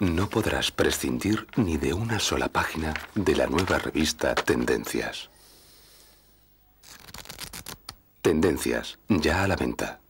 no podrás prescindir ni de una sola página de la nueva revista Tendencias. Tendencias, ya a la venta.